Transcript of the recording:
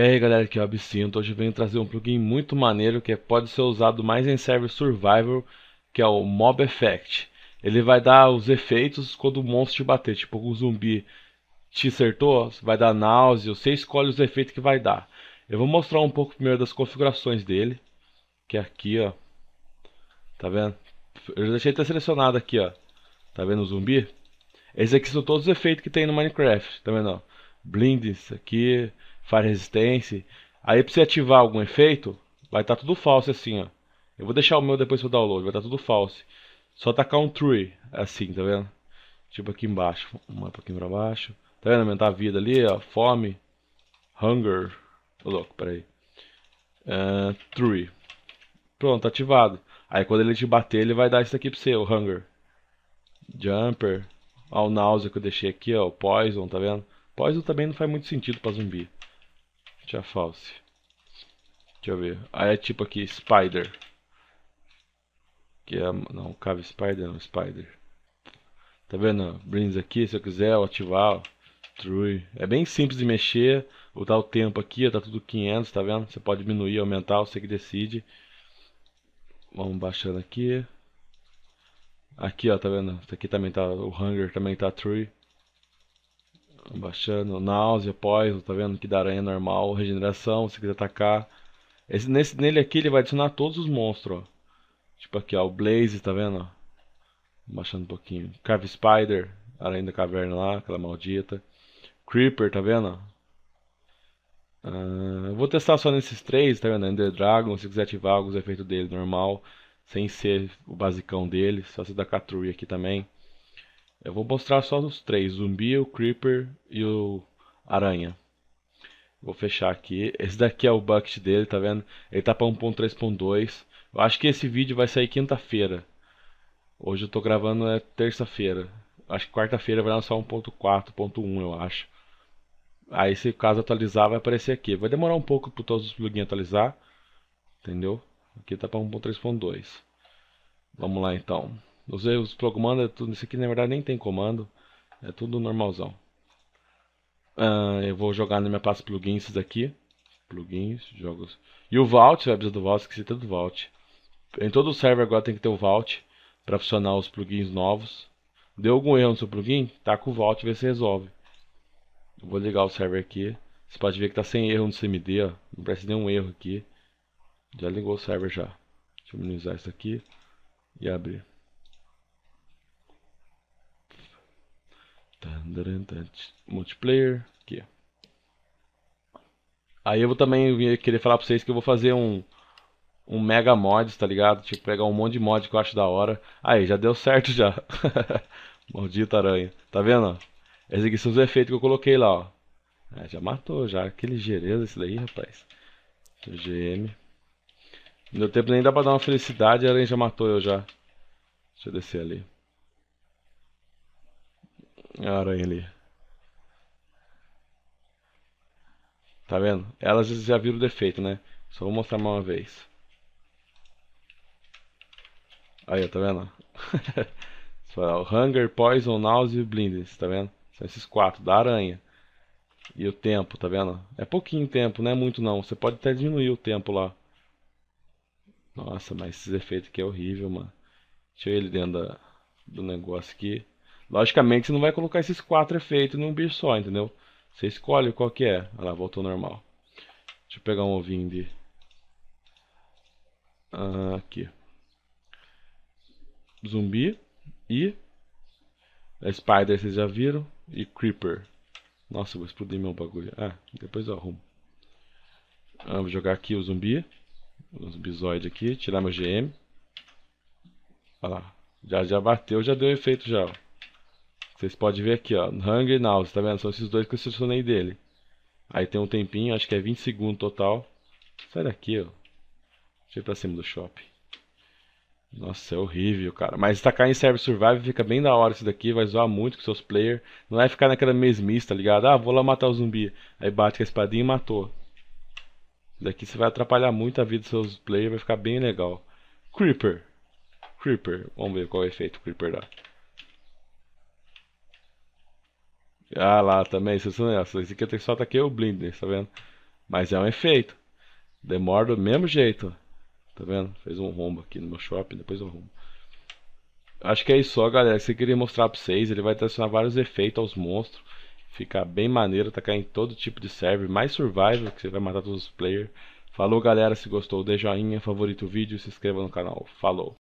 E aí galera, aqui é o Absinto, hoje eu venho trazer um plugin muito maneiro que pode ser usado mais em server survival, que é o Mob Effect. Ele vai dar os efeitos quando o monstro te bater, tipo o zumbi te acertou, vai dar náusea, você escolhe os efeitos que vai dar. Eu vou mostrar um pouco primeiro das configurações dele, que é aqui ó, tá vendo? Eu já deixei até selecionado aqui ó, tá vendo o zumbi? Esses aqui são todos os efeitos que tem no Minecraft, tá vendo ó? Blind, isso aqui, faz resistência. Aí pra você ativar algum efeito, vai estar tá tudo falso assim, ó. Eu vou deixar o meu depois pro download, vai estar tá tudo falso. Só tacar um tree, assim, tá vendo? Tipo aqui embaixo, um pouquinho pra baixo. Tá vendo? Aumentar a vida ali, ó. Fome. Hunger. Tô louco, peraí. Uh, tree. Pronto, ativado. Aí quando ele te bater, ele vai dar isso aqui pra você, o Hunger. Jumper. Ó, o Náusea que eu deixei aqui, ó. O Poison, tá vendo? Poison também não faz muito sentido pra zumbi. Tia false. Deixa eu ver. Aí é tipo aqui, spider. Que é, não, cave spider não, spider. Tá vendo? Brins aqui, se eu quiser eu ativar, true. É bem simples de mexer. Vou dar o tempo aqui, tá tudo 500, tá vendo? Você pode diminuir, aumentar, você que decide. Vamos baixando aqui. Aqui, ó, tá vendo? Aqui também tá, o Hunger também tá true. Baixando, náusea, poison, tá vendo? Que da aranha é normal, regeneração, se quiser atacar. Esse, nesse, nele aqui ele vai adicionar todos os monstros, ó. Tipo aqui, ó, o Blaze, tá vendo? Baixando um pouquinho. Cave Spider, aranha da caverna lá, aquela maldita. Creeper, tá vendo? Uh, eu vou testar só nesses três, tá vendo? Ender Dragon, se quiser ativar alguns efeitos dele normal, sem ser o basicão dele, só se dá Catrui aqui também. Eu vou mostrar só os três, o zumbi, o creeper e o aranha. Vou fechar aqui. Esse daqui é o bucket dele, tá vendo? Ele tá para 1.3.2. Eu acho que esse vídeo vai sair quinta-feira. Hoje eu tô gravando é terça-feira. Acho que quarta-feira vai lançar 1.4.1, eu acho. Aí se caso atualizar vai aparecer aqui. Vai demorar um pouco para todos os plugins atualizar. Entendeu? Aqui tá para 1.3.2. Vamos lá então. Os erros pelo comando, é tudo isso aqui na verdade nem tem comando, é tudo normalzão. Uh, eu vou jogar na minha pasta plugins aqui plugins, jogos. E o Vault, vai precisar do Vault, esqueci tanto do Vault. Em todo o server agora tem que ter o Vault para funcionar os plugins novos. Deu algum erro no seu plugin? tá com o Vault e vê se resolve. Eu vou ligar o server aqui. Você pode ver que está sem erro no CMD, ó. não parece nenhum erro aqui. Já ligou o server já. Deixa eu minimizar isso aqui e abrir. Tá, tá. Multiplayer. Aqui. Aí eu vou também querer falar pra vocês que eu vou fazer um, um mega mods, tá ligado? que tipo, pegar um monte de mod que eu acho da hora. Aí, já deu certo já. Maldita aranha. Tá vendo? Esses aqui são os efeitos que eu coloquei lá, ó. É, já matou, já. Que ligeireza esse daí, rapaz. GM. Não deu tempo nem dá pra dar uma felicidade, a aranha já matou eu já. Deixa eu descer ali. A aranha ali. Tá vendo? Elas já viram o defeito, né? Só vou mostrar mais uma vez. Aí, tá vendo? Hunger, Poison, Nausea e Blindness, tá vendo? São esses quatro, da aranha. E o tempo, tá vendo? É pouquinho tempo, não é muito não. Você pode até diminuir o tempo lá. Nossa, mas esses efeitos aqui é horrível, mano. Deixa ele dentro da, do negócio aqui. Logicamente você não vai colocar esses quatro efeitos num bicho só, entendeu? Você escolhe qual que é. Olha lá, voltou normal. Deixa eu pegar um ovinho de... Ah, aqui. Zumbi e... Spider vocês já viram. E Creeper. Nossa, vou explodir meu bagulho. Ah, depois eu arrumo. Ah, vou jogar aqui o zumbi. O zumbizoide aqui. Tirar meu GM. Olha lá. Já, já bateu, já deu efeito já, ó. Vocês podem ver aqui, ó, Hunger e Nausea, tá vendo? São esses dois que eu selecionei dele. Aí tem um tempinho, acho que é 20 segundos total. Sai daqui, ó. Deixa eu ir pra cima do shopping. Nossa, é horrível, cara. Mas tacar em Server Survival fica bem da hora isso daqui. Vai zoar muito com seus players. Não vai ficar naquela mesmice, tá ligado? Ah, vou lá matar o zumbi. Aí bate com a espadinha e matou. Isso daqui você vai atrapalhar muito a vida dos seus players. Vai ficar bem legal. Creeper. Creeper. Vamos ver qual é o efeito Creeper dá. Ah lá também, vocês não Esse aqui tem só tá aqui é o blindness, tá vendo? Mas é um efeito. Demora do mesmo jeito. Tá vendo? Fez um rombo aqui no meu shopping, depois eu rombo. Acho que é isso só, galera. Se eu queria mostrar pra vocês, ele vai adicionar vários efeitos aos monstros. Ficar bem maneiro, tá em todo tipo de server, mais survival, que você vai matar todos os players. Falou, galera. Se gostou, dê joinha, favorito o vídeo e se inscreva no canal. Falou!